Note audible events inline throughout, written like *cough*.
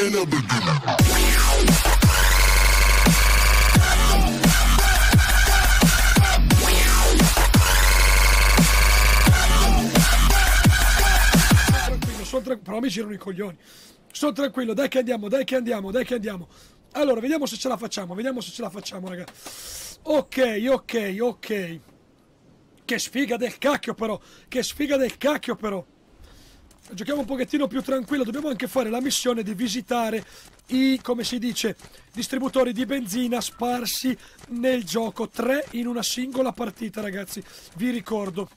in Sono beginning. però mi girano i coglioni. Sono tranquillo, dai che andiamo, dai che andiamo, dai che andiamo. Allora, vediamo se ce la facciamo, vediamo se ce la facciamo, raga. Ok, ok, ok. Che sfiga del cacchio, però. Che sfiga del cacchio, però giochiamo un pochettino più tranquillo, dobbiamo anche fare la missione di visitare i, come si dice, distributori di benzina sparsi nel gioco, tre in una singola partita ragazzi, vi ricordo.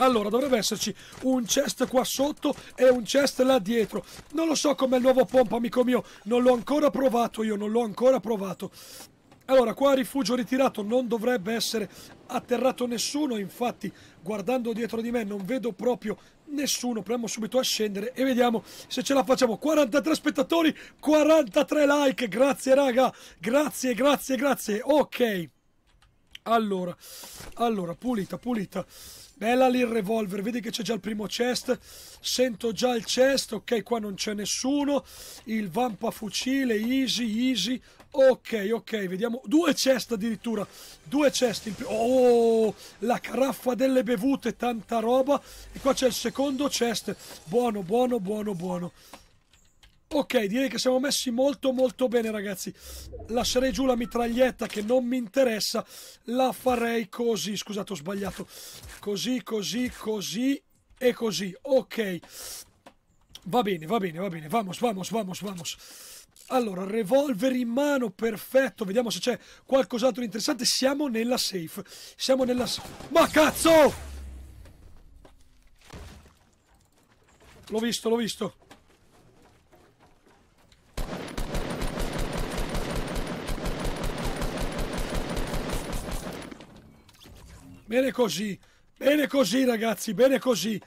Allora, dovrebbe esserci un chest qua sotto e un chest là dietro. Non lo so com'è il nuovo pompa, amico mio. Non l'ho ancora provato io, non l'ho ancora provato. Allora, qua rifugio ritirato non dovrebbe essere atterrato nessuno, infatti guardando dietro di me non vedo proprio nessuno. Proviamo subito a scendere e vediamo se ce la facciamo. 43 spettatori, 43 like. Grazie, raga. Grazie, grazie, grazie. Ok. Allora, allora, pulita, pulita. Bella lì il revolver, vedi che c'è già il primo chest, sento già il chest, ok qua non c'è nessuno, il vampa fucile, easy, easy, Ok, ok, vediamo. Due ceste addirittura. Due ceste. Oh, la caraffa delle bevute, tanta roba. E qua c'è il secondo chest. Buono, buono, buono, buono. Ok, direi che siamo messi molto molto bene ragazzi. Lascerei giù la mitraglietta che non mi interessa. La farei così, scusate ho sbagliato. Così, così, così e così. Ok. Va bene, va bene, va bene. Vamos, vamos, vamos, vamos. Allora, revolver in mano, perfetto. Vediamo se c'è qualcos'altro interessante. Siamo nella safe. Siamo nella... Ma cazzo! L'ho visto, l'ho visto. Bene così. Bene così, ragazzi, bene così.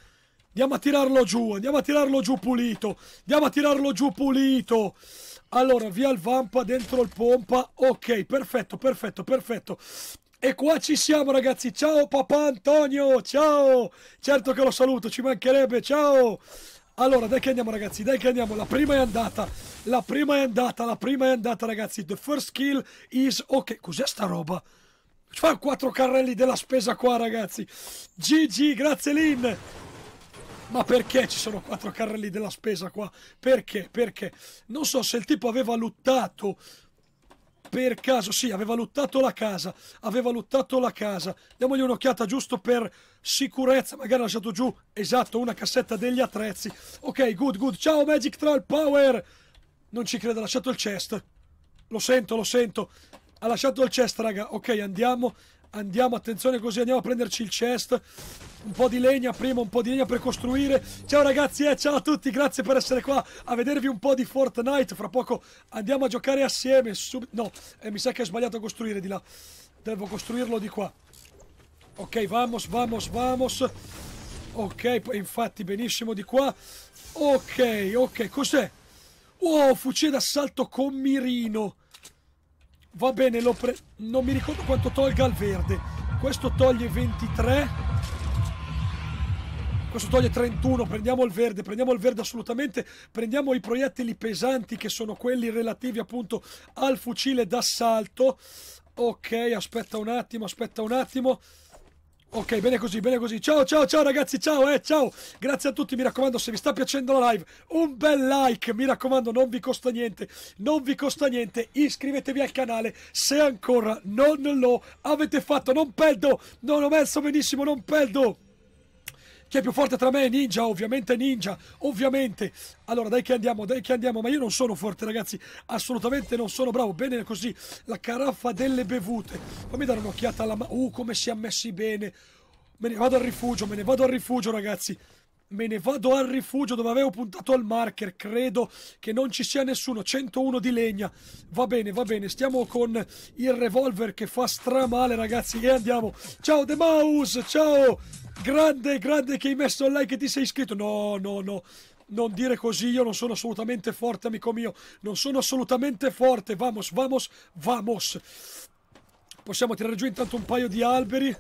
Andiamo a tirarlo giù, andiamo a tirarlo giù pulito. Andiamo a tirarlo giù pulito. Allora, via il vampa, dentro il pompa. Ok, perfetto, perfetto, perfetto. E qua ci siamo ragazzi, ciao papà Antonio, ciao! Certo che lo saluto, ci mancherebbe, ciao! Allora, dai che andiamo ragazzi, dai che andiamo, la prima è andata, la prima è andata, la prima è andata ragazzi, the first kill is ok, cos'è sta roba? Ci fa quattro carrelli della spesa qua ragazzi, GG, grazie Lin, ma perché ci sono quattro carrelli della spesa qua? Perché? Perché? Non so se il tipo aveva luttato per caso, sì, aveva luttato la casa, aveva luttato la casa. Diamogli un'occhiata giusto per sicurezza, magari ha lasciato giù, esatto, una cassetta degli attrezzi. Ok, good, good, ciao Magic Troll Power! Non ci credo, ha lasciato il chest. Lo sento, lo sento. Ha lasciato il chest, raga. Ok, andiamo, Andiamo, attenzione così, andiamo a prenderci il chest. Un po' di legna prima, un po' di legna per costruire. Ciao ragazzi e eh, ciao a tutti, grazie per essere qua a vedervi un po' di Fortnite. Fra poco andiamo a giocare assieme. Sub... No, eh, mi sa che è sbagliato costruire di là. Devo costruirlo di qua. Ok, vamos, vamos, vamos. Ok, infatti benissimo di qua. Ok, ok, cos'è? Oh, fucile d'assalto con mirino. Va bene, non mi ricordo quanto tolga il verde. Questo toglie 23. Questo toglie 31. Prendiamo il verde, prendiamo il verde assolutamente. Prendiamo i proiettili pesanti che sono quelli relativi appunto al fucile d'assalto. Ok, aspetta un attimo, aspetta un attimo. Ok, bene così, bene così. Ciao, ciao, ciao ragazzi, ciao, eh, ciao. Grazie a tutti, mi raccomando, se vi sta piacendo la live, un bel like, mi raccomando, non vi costa niente, non vi costa niente. Iscrivetevi al canale se ancora non lo avete fatto. Non perdo, non ho messo benissimo, non perdo. Chi è più forte tra me? Ninja, ovviamente Ninja, ovviamente. Allora, dai che andiamo, dai che andiamo. Ma io non sono forte, ragazzi. Assolutamente non sono bravo. Bene così, la caraffa delle bevute. Fammi dare un'occhiata alla... Uh, come si è messi bene. Me ne vado al rifugio, me ne vado al rifugio, ragazzi. Me ne vado al rifugio dove avevo puntato al marker. Credo che non ci sia nessuno. 101 di legna. Va bene, va bene. Stiamo con il revolver che fa stramale, ragazzi. E andiamo. Ciao, The Mouse. Ciao. Grande, grande che hai messo il like e ti sei iscritto. No, no, no. Non dire così, io non sono assolutamente forte, amico mio. Non sono assolutamente forte. Vamos, vamos, vamos. Possiamo tirare giù intanto un paio di alberi.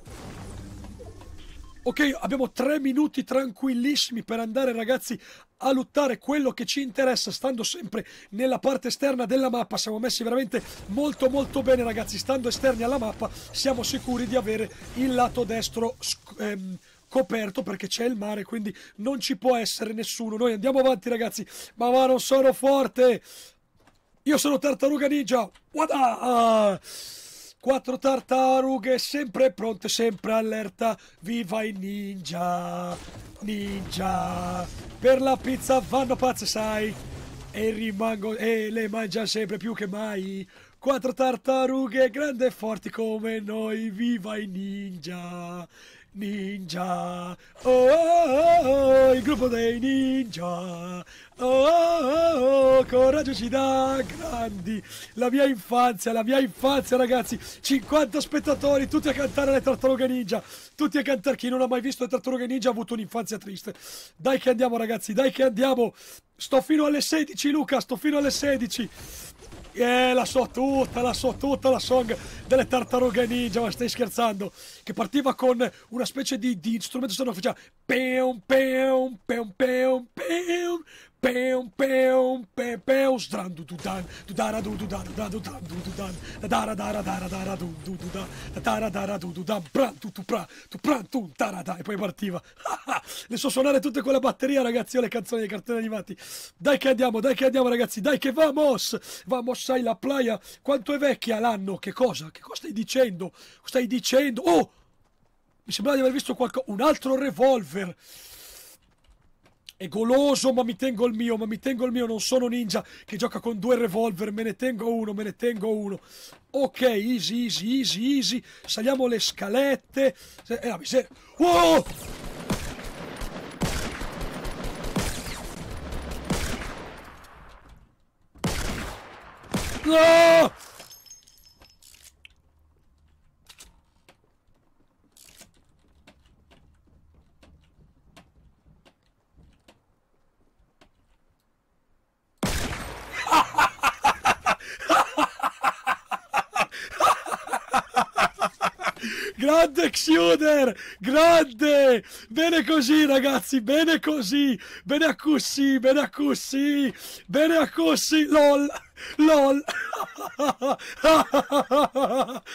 Ok, abbiamo tre minuti tranquillissimi per andare, ragazzi, a lottare quello che ci interessa, stando sempre nella parte esterna della mappa. Siamo messi veramente molto molto bene, ragazzi. Stando esterni alla mappa, siamo sicuri di avere il lato destro... Ehm, coperto perché c'è il mare, quindi non ci può essere nessuno. Noi andiamo avanti, ragazzi. Ma va, non sono forte. Io sono tartaruga ninja. Wada! Quattro tartarughe sempre pronte, sempre allerta. Viva i ninja! Ninja! Per la pizza vanno pazze, sai? E rimango e le mangia sempre più che mai. Quattro tartarughe grandi e forti come noi. Viva i ninja! ninja. Oh, oh, oh, oh, il gruppo dei ninja. Oh, oh, oh, coraggio ci dà, grandi. La mia infanzia, la mia infanzia, ragazzi. 50 spettatori, tutti a cantare le tartarughe ninja. Tutti a cantare. Chi non ha mai visto le tartarughe ninja ha avuto un'infanzia triste. Dai che andiamo, ragazzi, dai che andiamo. Sto fino alle 16, Luca, sto fino alle 16. Yeah, la so tutta, la so tutta la song delle tartarughe ninja, ma stai scherzando? Che partiva con una specie di, di strumento sonoro che faceva peum peum peum peum peum Peum, peum, pe, peus, dran, du, du, dan, du, dara, du, du, dan, dran, du, dan, du, du, dan, da, dara, dara, dara, dara, du, du, du, dan, da, dara, dara, du, du, dan, pran, tu, tu, pra, tu, pran, tu, tara, dai, poi partiva. *laughs* Le so suonare tutte con la batteria, ragazzi, le canzoni dei cartoni animati. Dai che andiamo, dai che andiamo, ragazzi, dai che vamos, vamos, sai la playa, quanto è vecchia l'anno, che cosa, che cosa stai dicendo, stai dicendo, oh, mi sembrava di aver visto qualcosa, un altro revolver, è goloso, ma mi tengo il mio, ma mi tengo il mio, non sono ninja che gioca con due revolver, me ne tengo uno, me ne tengo uno. Ok, easy, easy, easy, easy, saliamo le scalette. È la miseria. Oh! No! Grande Xuder! Grande! Bene così, ragazzi, bene così! Bene a così, bene a così! Bene a così! LOL! LOL!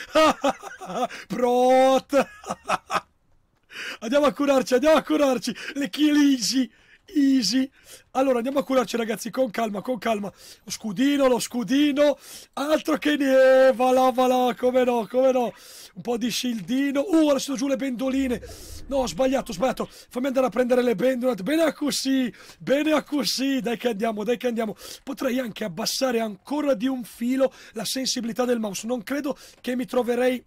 *laughs* Prot! *laughs* Andiamo a curarci, andiamo a curarci! Le chiligi! easy. Allora andiamo a curarci ragazzi con calma, con calma. Lo scudino, lo scudino, altro che neva, là, va là, come no, come no. Un po' di shieldino. Uh, adesso giù le pendoline. No, ho sbagliato, ho sbagliato. Fammi andare a prendere le pendoline. Bene a così, bene a così. Dai che andiamo, dai che andiamo. Potrei anche abbassare ancora di un filo la sensibilità del mouse. Non credo che mi troverei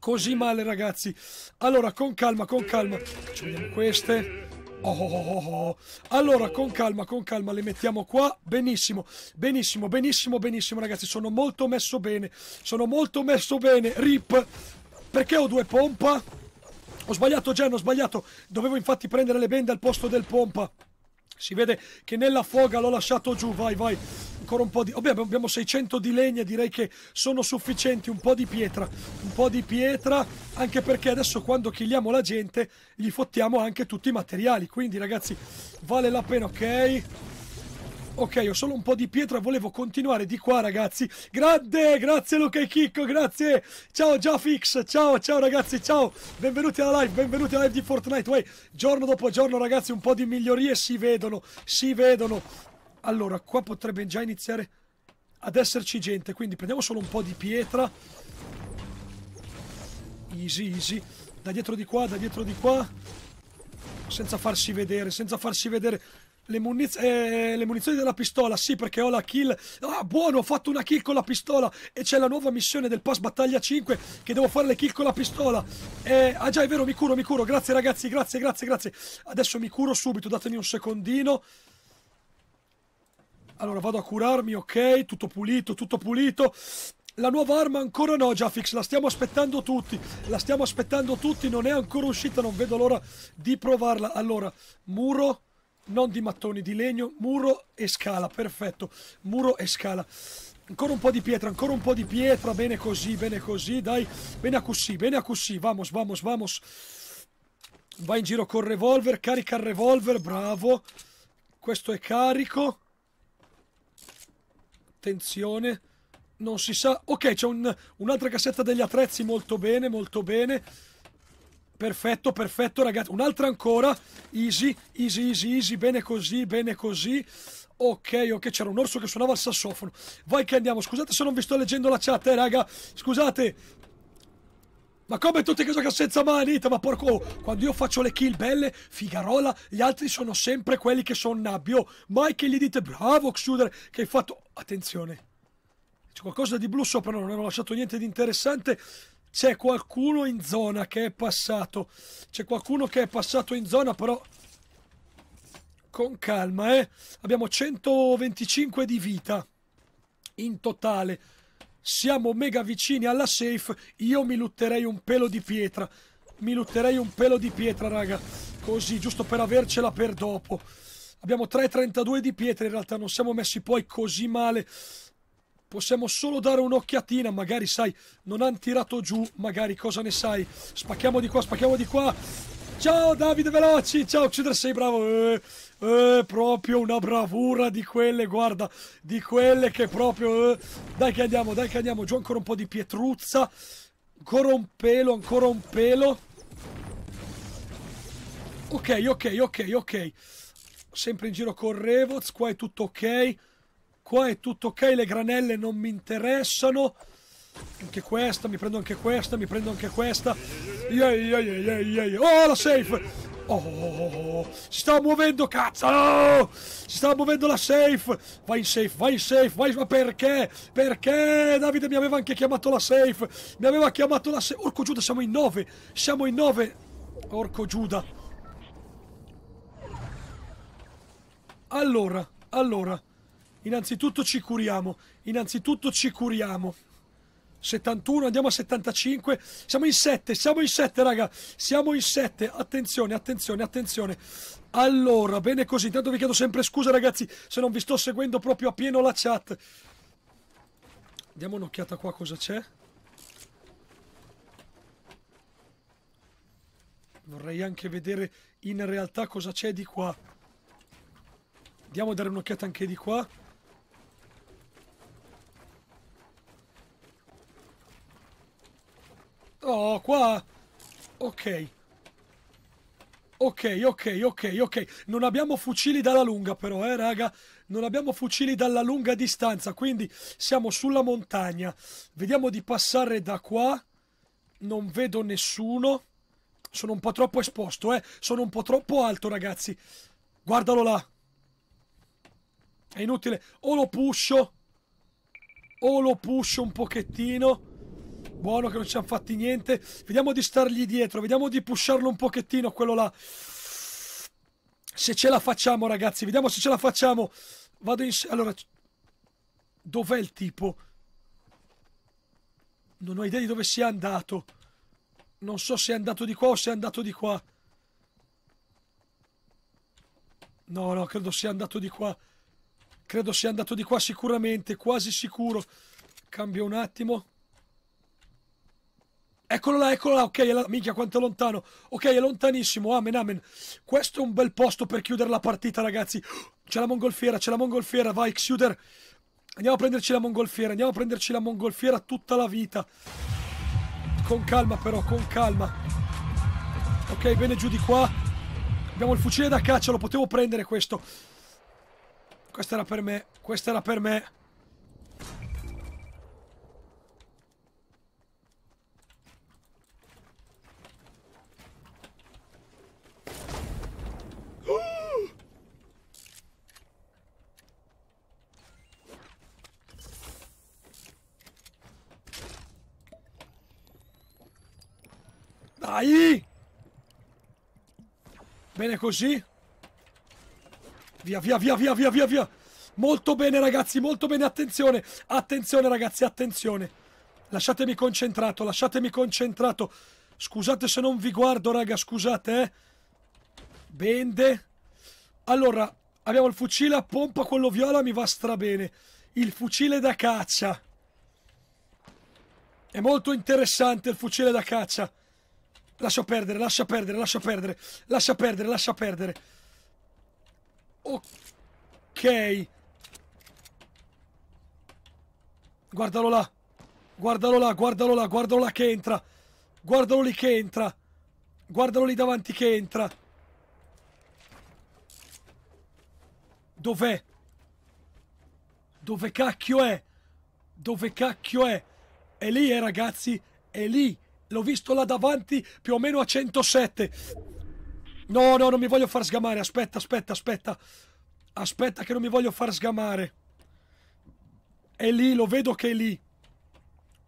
così male ragazzi allora con calma con calma ci vediamo queste Oh oh, oh, oh, oh, allora, con calma, con calma, le mettiamo qua. Benissimo, benissimo, benissimo, benissimo, ragazzi. Sono molto messo bene. Sono molto messo bene. Rip, perché ho due pompa? Ho sbagliato, Gen, ho sbagliato. Dovevo infatti prendere le bende al posto del pompa. Si vede che nella foga l'ho lasciato giù, vai, vai. Ancora un po' di... Vabbè, abbiamo 600 di legna, direi che sono sufficienti. Un po' di pietra, un po' di pietra, anche perché adesso quando killiamo la gente gli fottiamo anche tutti i materiali. Quindi, ragazzi, vale la pena, ok? Ok, ho solo un po' di pietra, volevo continuare di qua, ragazzi. Grande, grazie Luca e Chicco, grazie. Ciao Giafix, ciao, ciao ragazzi, ciao. Benvenuti alla live, benvenuti alla live di Fortnite. Uè, giorno dopo giorno, ragazzi, un po' di migliorie si vedono, si vedono. Allora, qua potrebbe già iniziare ad esserci gente, quindi prendiamo solo un po' di pietra. Easy, easy. Da dietro di qua, da dietro di qua. Senza farsi vedere, senza farsi vedere le, muniz eh, le, munizioni della pistola, sì perché ho la kill, ah buono ho fatto una kill con la pistola e c'è la nuova missione del pass battaglia 5 che devo fare le kill con la pistola, eh, ah già è vero mi curo, mi curo, grazie ragazzi, grazie, grazie, grazie, adesso mi curo subito, datemi un secondino. Allora vado a curarmi, ok, tutto pulito, tutto pulito. La nuova arma ancora no, Jafix, la stiamo aspettando tutti, la stiamo aspettando tutti, non è ancora uscita, non vedo l'ora di provarla. Allora, muro, non di mattoni, di legno, muro e scala, perfetto, muro e scala. Ancora un po' di pietra, ancora un po' di pietra, bene così, bene così, dai, bene a così, bene a così, vamos, vamos, vamos. Va in giro col revolver, carica il revolver, bravo. Questo è carico. Attenzione. Non si sa... Ok, c'è un'altra un cassetta degli attrezzi, molto bene, molto bene. Perfetto, perfetto ragazzi. Un'altra ancora. Easy, easy, easy, easy. Bene così, bene così. Ok, ok, c'era un orso che suonava il sassofono. Vai che andiamo. Scusate se non vi sto leggendo la chat, eh, raga. Scusate. Ma come tutti che giocano senza mani? Ma porco, quando io faccio le kill belle, figarola, gli altri sono sempre quelli che sono nabbio. Oh, mai che gli dite bravo, Xuder, che hai fatto... Attenzione. C'è qualcosa di blu sopra, no, non hanno lasciato niente di interessante c'è qualcuno in zona che è passato. C'è qualcuno che è passato in zona, però con calma, eh. Abbiamo 125 di vita in totale. Siamo mega vicini alla safe. Io mi lutterei un pelo di pietra. Mi lutterei un pelo di pietra, raga. Così, giusto per avercela per dopo. Abbiamo 3,32 di pietra, in realtà non siamo messi poi così male possiamo solo dare un'occhiatina, magari sai, non hanno tirato giù, magari cosa ne sai, spacchiamo di qua, spacchiamo di qua, ciao Davide Veloci, ciao uccidere sei bravo, eh, eh, proprio una bravura di quelle, guarda, di quelle che proprio, eh. dai che andiamo, dai che andiamo, giù ancora un po' di pietruzza, ancora un pelo, ancora un pelo, ok, ok, ok, ok, sempre in giro con Revoz, qua è tutto ok, qua è tutto ok, le granelle non mi interessano. Anche questa, mi prendo anche questa, mi prendo anche questa. Yeah, yeah, yeah, yeah, Oh, la safe! Oh, oh, oh, oh si stava muovendo, cazzo! Si stava muovendo la safe! Vai in safe, vai in safe, vai Ma perché? Perché? Davide mi aveva anche chiamato la safe! Mi aveva chiamato la safe! Orco Giuda, siamo in 9! Siamo in 9! Orco Giuda! Allora, allora... Innanzitutto ci curiamo, innanzitutto ci curiamo. 71, andiamo a 75, siamo in 7, siamo in 7 raga, siamo in 7, attenzione, attenzione, attenzione. Allora, bene così, intanto vi chiedo sempre scusa ragazzi se non vi sto seguendo proprio a pieno la chat. Diamo un'occhiata qua cosa c'è. Vorrei anche vedere in realtà cosa c'è di qua. Andiamo a dare un'occhiata anche di qua. Oh, qua... Ok. Ok, ok, ok, ok. Non abbiamo fucili dalla lunga però, eh, raga. Non abbiamo fucili dalla lunga distanza, quindi siamo sulla montagna. Vediamo di passare da qua. Non vedo nessuno. Sono un po' troppo esposto, eh. Sono un po' troppo alto, ragazzi. Guardalo là. È inutile. O lo puscio. O lo puscio un pochettino. Buono che non ci hanno fatti niente. Vediamo di stargli dietro, vediamo di pusharlo un pochettino quello là. Se ce la facciamo, ragazzi, vediamo se ce la facciamo. Vado in... Allora... Dov'è il tipo? Non ho idea di dove sia andato. Non so se è andato di qua o se è andato di qua. No, no, credo sia andato di qua. Credo sia andato di qua sicuramente, quasi sicuro. Cambio un attimo. Eccolo là, eccolo là, ok, è la... minchia quanto è lontano. Ok, è lontanissimo, amen, amen. Questo è un bel posto per chiudere la partita, ragazzi. C'è la mongolfiera, c'è la mongolfiera, vai, Xuder. Andiamo a prenderci la mongolfiera, andiamo a prenderci la mongolfiera tutta la vita. Con calma però, con calma. Ok, bene giù di qua. Abbiamo il fucile da caccia, lo potevo prendere questo. Questo era per me, questo era per me. bene così. Via, via, via, via, via, via, via. Molto bene, ragazzi, molto bene. Attenzione, attenzione, ragazzi, attenzione. Lasciatemi concentrato, lasciatemi concentrato. Scusate se non vi guardo, raga, scusate, eh. Bende. Allora, abbiamo il fucile a pompa, quello viola mi va strabene. Il fucile da caccia. È molto interessante il fucile da caccia. Lascia perdere, lascia perdere, lascia perdere. Lascia perdere, lascia perdere. Ok. Guardalo là. Guardalo là, guardalo là, guardalo là che entra. Guardalo lì che entra. Guardalo lì davanti che entra. Dov'è? Dove cacchio è? Dove cacchio è? È lì, eh, ragazzi. È lì. L'ho visto là davanti più o meno a 107. No, no, non mi voglio far sgamare. Aspetta, aspetta, aspetta. Aspetta che non mi voglio far sgamare. È lì, lo vedo che è lì.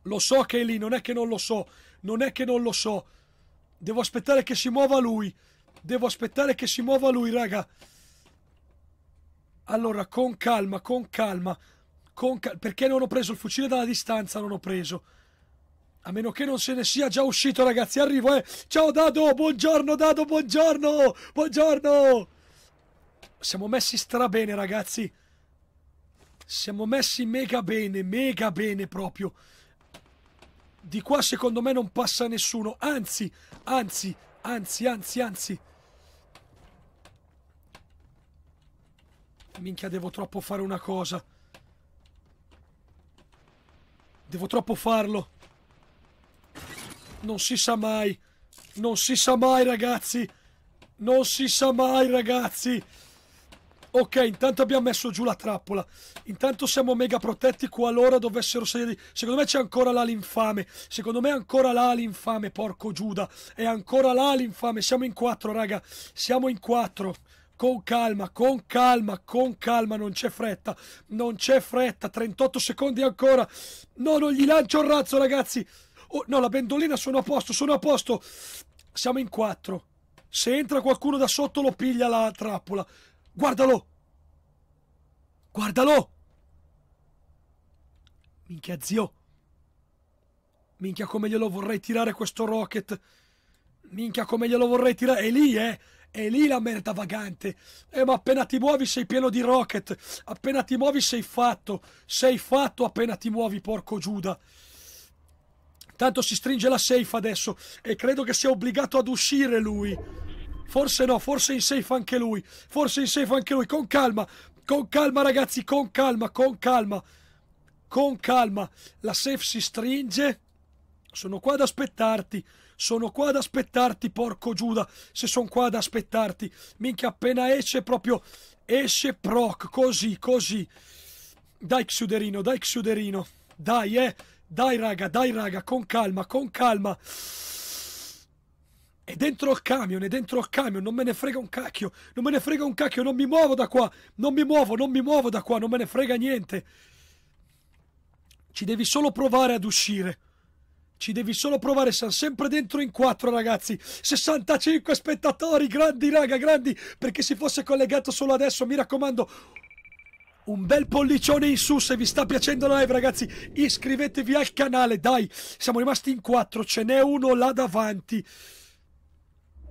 Lo so che è lì, non è che non lo so. Non è che non lo so. Devo aspettare che si muova lui. Devo aspettare che si muova lui, raga. Allora, con calma, con calma. Con cal perché non ho preso il fucile dalla distanza, non ho preso. A meno che non se ne sia già uscito, ragazzi, arrivo, eh. Ciao Dado, buongiorno Dado, buongiorno, buongiorno. Siamo messi stra bene, ragazzi. Siamo messi mega bene, mega bene proprio. Di qua secondo me non passa nessuno, anzi, anzi, anzi, anzi, anzi. Minchia, devo troppo fare una cosa. Devo troppo farlo. Non si sa mai. Non si sa mai, ragazzi. Non si sa mai, ragazzi. Ok, intanto abbiamo messo giù la trappola. Intanto siamo mega protetti qualora dovessero salire. Secondo me c'è ancora là l'infame. Secondo me è ancora là l'infame, porco Giuda. È ancora là l'infame. Siamo in quattro, raga. Siamo in quattro. Con calma, con calma, con calma, non c'è fretta, non c'è fretta, 38 secondi ancora. No, non gli lancio il razzo, ragazzi. Oh, no, la pendolina sono a posto, sono a posto. Siamo in quattro. Se entra qualcuno da sotto lo piglia la trappola. Guardalo! Guardalo! Minchia zio. Minchia come glielo vorrei tirare questo rocket. Minchia come glielo vorrei tirare. È lì, eh! È lì la merda vagante. Eh, ma appena ti muovi sei pieno di rocket. Appena ti muovi sei fatto. Sei fatto appena ti muovi, porco Giuda. Tanto si stringe la safe adesso e credo che sia obbligato ad uscire lui. Forse no, forse in safe anche lui. Forse in safe anche lui. Con calma, con calma ragazzi, con calma, con calma. Con calma. La safe si stringe. Sono qua ad aspettarti. Sono qua ad aspettarti, porco Giuda. Se sono qua ad aspettarti. Minchia, appena esce proprio... Esce proc, così, così. Dai, Xuderino, dai, Xuderino. Dai, eh. Dai raga, dai raga, con calma, con calma. È dentro il camion, è dentro il camion, non me ne frega un cacchio, non me ne frega un cacchio, non mi muovo da qua, non mi muovo, non mi muovo da qua, non me ne frega niente. Ci devi solo provare ad uscire. Ci devi solo provare, siamo sempre dentro in quattro ragazzi. 65 spettatori, grandi raga, grandi, perché si fosse collegato solo adesso, mi raccomando, un bel pollicione in su se vi sta piacendo la live ragazzi iscrivetevi al canale dai siamo rimasti in quattro ce n'è uno là davanti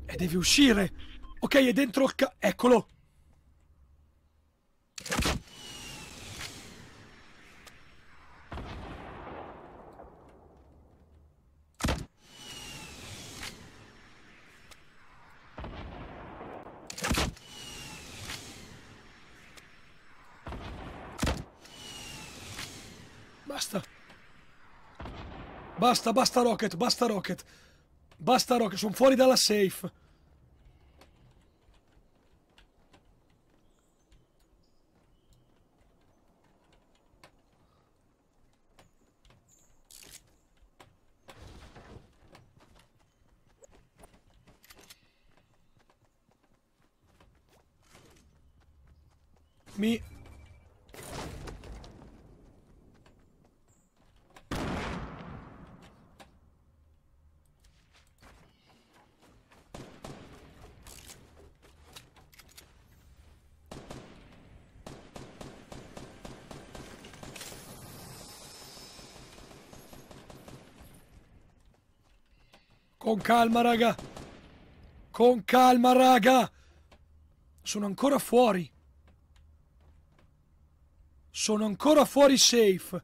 e devi uscire ok è dentro il ca eccolo Basta, basta rocket, basta rocket. Basta rocket, sono fuori dalla safe. Mi Con calma, raga. Con calma, raga. Sono ancora fuori. Sono ancora fuori safe.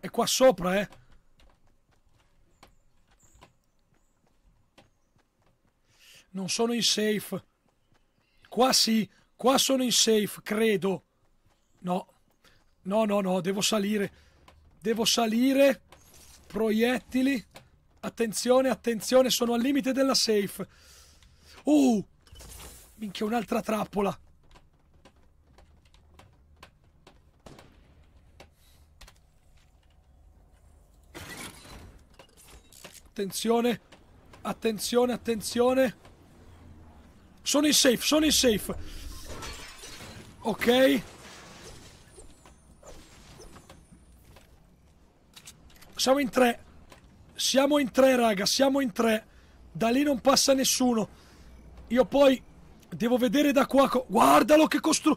È qua sopra, eh. Non sono in safe. Qua sì, qua sono in safe, credo. No, no, no, no, devo salire. Devo salire. Proiettili. Attenzione, attenzione, sono al limite della safe. Uh! Minchia, un'altra trappola. Attenzione, attenzione, attenzione. Sono in safe, sono in safe. Ok. Siamo in tre. Siamo in tre, raga. Siamo in tre. Da lì non passa nessuno. Io poi devo vedere da qua. Guardalo che costru...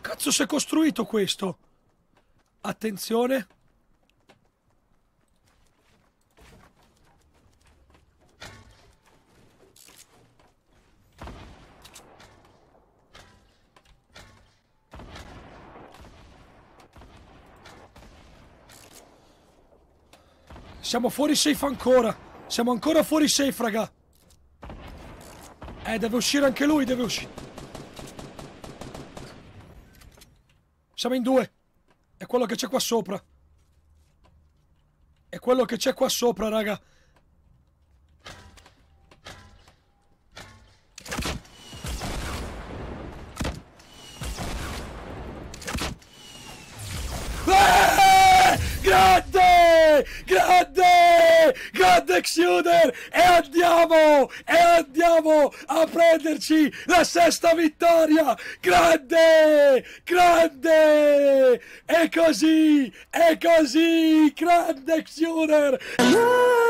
Cazzo si è costruito questo? Attenzione. Siamo fuori safe ancora. Siamo ancora fuori safe, raga. Eh, deve uscire anche lui, deve uscire. Siamo in due. È quello che c'è qua sopra. È quello che c'è qua sopra, raga. shooter e andiamo e andiamo a prenderci la sesta vittoria grande grande e così e così grande shooter